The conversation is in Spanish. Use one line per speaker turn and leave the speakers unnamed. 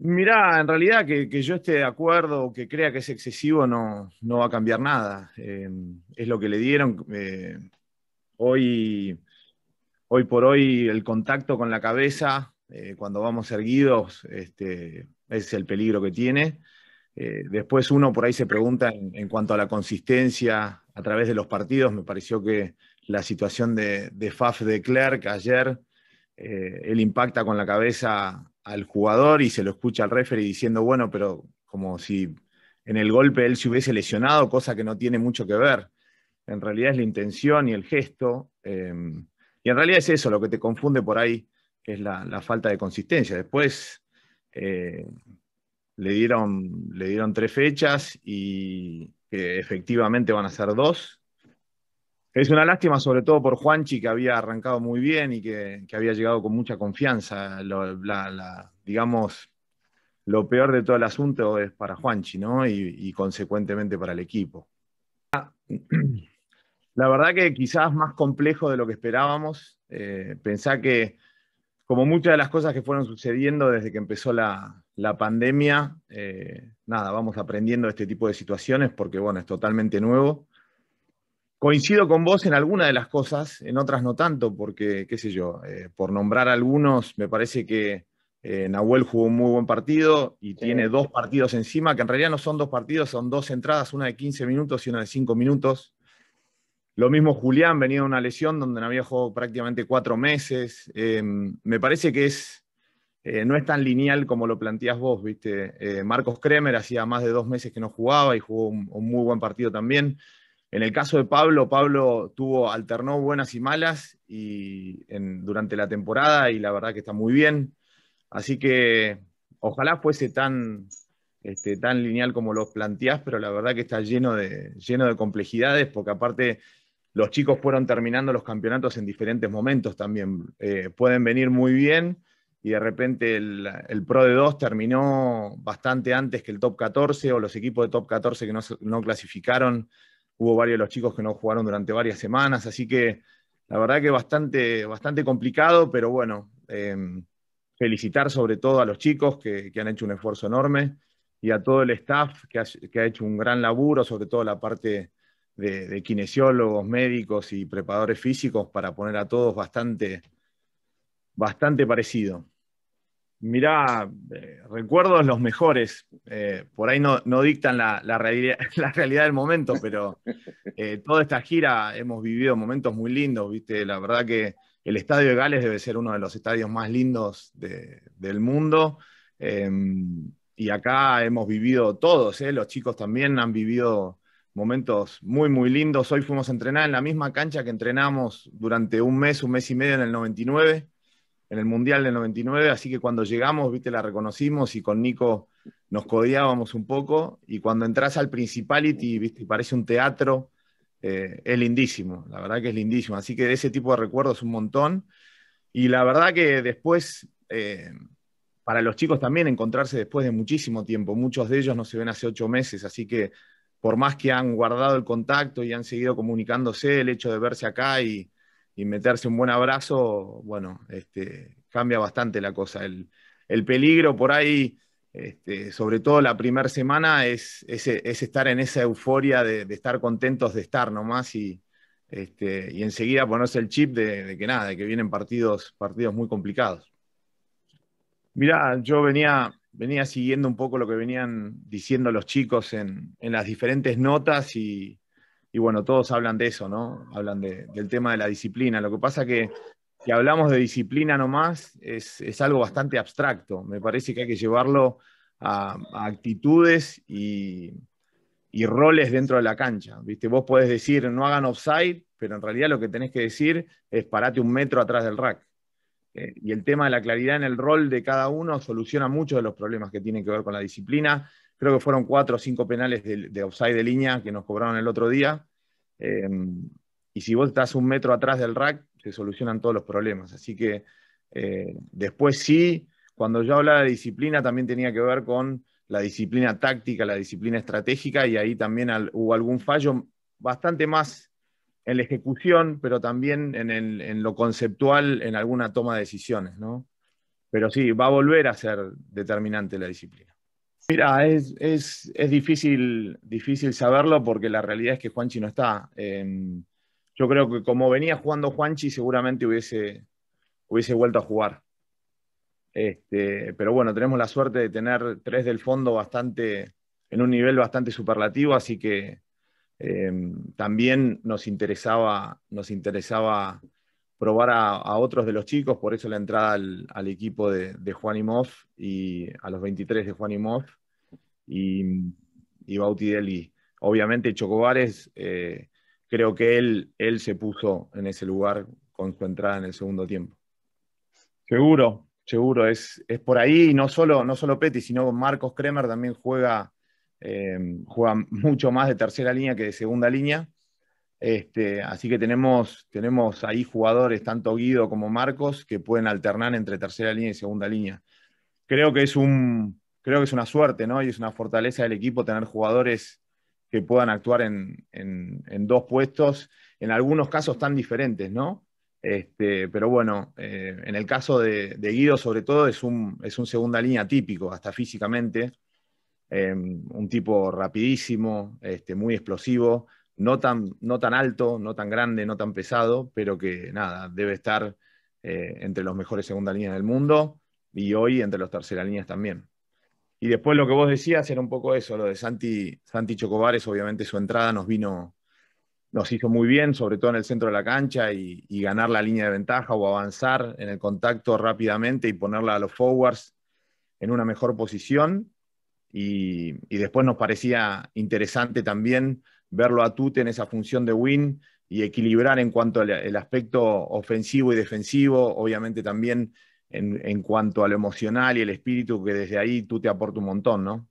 Mirá, en realidad que, yo esté de acuerdo o que crea que es excesivo no, no va a cambiar nada. Eh, es lo que le dieron. Eh, hoy, hoy por hoy el contacto con la cabeza, eh, cuando vamos erguidos, este, es el peligro que tiene. después uno por ahí se pregunta en, cuanto a la consistencia a través de los partidos. Me pareció que la situación de, Faf de Clerc ayer, él impacta con la cabeza al jugador y se lo escucha al referee diciendo, bueno, pero como si en el golpe él se hubiese lesionado, cosa que no tiene mucho que ver. En realidad es la intención y el gesto. Em, y en realidad es eso, lo que te confunde por ahí es la, falta de consistencia. Después eh, le, dieron, le dieron tres fechas y que efectivamente van a ser dos, es una lástima, sobre todo por Juanchi, que había arrancado muy bien y que, había llegado con mucha confianza. Lo, digamos, lo peor de todo el asunto es para Juanchi, ¿no? Y, consecuentemente para el equipo. La verdad que quizás más complejo de lo que esperábamos. Eh, pensá que, como muchas de las cosas que fueron sucediendo desde que empezó la, pandemia, eh, nada, vamos aprendiendo de este tipo de situaciones porque, bueno, es totalmente nuevo Coincido con vos en algunas de las cosas, en otras no tanto, porque, qué sé yo, eh, por nombrar algunos, me parece que eh, Nahuel jugó un muy buen partido y tiene dos partidos encima, que en realidad no son dos partidos, son dos entradas, una de 15 minutos y una de 5 minutos. Lo mismo Julián, venía de una lesión donde no había jugado prácticamente cuatro meses. Eh, me parece que es, no es tan lineal como lo planteás vos, ¿viste? Marcos Kremer hacía más de dos meses que no jugaba y jugó un muy buen partido también. En el caso de Pablo, Pablo tuvo, alternó buenas y malas y durante la temporada y la verdad que está muy bien. Así que ojalá fuese tan, este, tan lineal como lo planteás, pero la verdad que está lleno de, lleno de complejidades porque aparte los chicos fueron terminando los campeonatos en diferentes momentos también. Eh, pueden venir muy bien y de repente el, Pro de 2 terminó bastante antes que el Top 14 o los equipos de Top 14 que no, no clasificaron hubo varios de los chicos que no jugaron durante varias semanas, así que la verdad que bastante, bastante complicado, pero bueno, em, felicitar sobre todo a los chicos que, han hecho un esfuerzo enorme y a todo el staff que ha, hecho un gran laburo, sobre todo la parte de, kinesiólogos, médicos y preparadores físicos para poner a todos bastante, bastante parecido. Mirá, eh, recuerdos los mejores. Eh, por ahí no, dictan la, la, realidad, del momento, pero eh, toda esta gira hemos vivido momentos muy lindos, ¿viste? La verdad que el Estadio de Gales debe ser uno de los estadios más lindos del mundo. Em, y acá hemos vivido todos, los chicos también han vivido momentos muy, muy lindos. Hoy fuimos a entrenar en la misma cancha que entrenamos durante un mes, un mes y medio en el 99 en el Mundial del 99, así que cuando llegamos, viste, la reconocimos y con Nico nos codeábamos un poco. Y cuando entras al Principality, viste, parece un teatro, eh, es lindísimo, la verdad que es lindísimo. Así que de ese tipo de recuerdos un montón. Y la verdad que después, eh, para los chicos también, encontrarse después de muchísimo tiempo, muchos de ellos no se ven hace ocho meses, así que por más que han guardado el contacto y han seguido comunicándose, el hecho de verse acá y y meterse un buen abrazo, bueno, este, cambia bastante la cosa. El, peligro por ahí, este, sobre todo la primera semana, es, es, estar en esa euforia de, estar contentos de estar nomás y, este, y enseguida ponerse el chip de, que nada, de que vienen partidos, partidos muy complicados. Mirá, yo venía, venía siguiendo un poco lo que venían diciendo los chicos en las diferentes notas y, y bueno, todos hablan de eso, ¿no? Hablan del tema de la disciplina. Lo que pasa que si hablamos de disciplina nomás, es, es algo bastante abstracto. Me parece que hay que llevarlo a, actitudes y, roles dentro de la cancha. ¿viste? Vos podés decir, no hagan offside, pero en realidad lo que tenés que decir es parate un metro atrás del rack. Eh, y el tema de la claridad en el rol de cada uno soluciona muchos de los problemas que tienen que ver con la disciplina creo que fueron cuatro o cinco penales de, offside de línea que nos cobraron el otro día. Em, y si vos estás un metro atrás del rack, se solucionan todos los problemas. Así que eh, después sí, cuando yo hablaba de disciplina, también tenía que ver con la disciplina táctica, la disciplina estratégica, y ahí también hubo algún fallo bastante más en la ejecución, pero también en, lo conceptual, en alguna toma de decisiones, Pero sí, va a volver a ser determinante la disciplina. Mira, es, difícil, difícil saberlo porque la realidad es que Juanchi no está. Em, yo creo que como venía jugando Juanchi, seguramente hubiese, hubiese vuelto a jugar. Este, pero bueno, tenemos la suerte de tener tres del fondo bastante, en un nivel bastante superlativo, así que em, también nos interesaba, nos interesaba probar a, otros de los chicos, por eso la entrada al, equipo de, Juan Juan Moff, y a los 23 de Juan y y, mm, y Bautidelli. Obviamente Chocobares, eh, creo que él, él se puso en ese lugar con su entrada en el segundo tiempo. Seguro, seguro, es, es por ahí, no solo, no solo sino Marcos Kremer también juega, eh, juega mucho más de tercera línea que de segunda línea este, así que tenemos, ahí jugadores, tanto Guido como Marcos, que pueden alternar entre tercera línea y segunda línea. Creo que es, creo que es una suerte, ¿no? Y es una fortaleza del equipo tener jugadores que puedan actuar en, dos puestos, en algunos casos tan diferentes, este, pero bueno, eh, en el caso de, Guido, sobre todo, es un, segunda línea típico, hasta físicamente. Em, un tipo rapidísimo, este, muy explosivo no tan, no tan alto, no tan grande, no tan pesado, pero que nada, debe estar eh, entre los mejores segunda líneas del mundo y hoy entre los terceras líneas también. Y después lo que vos decías era un poco eso, lo de Santi, Santi Chocobares, obviamente su entrada nos vino, nos hizo muy bien, sobre todo en el centro de la cancha y, ganar la línea de ventaja o avanzar en el contacto rápidamente y ponerla a los forwards en una mejor posición. y después nos parecía interesante también verlo a Tute en esa función de win y equilibrar en cuanto al aspecto ofensivo y defensivo, obviamente también en, en, cuanto a lo emocional y el espíritu, que desde ahí Tute aporta un montón, ¿no?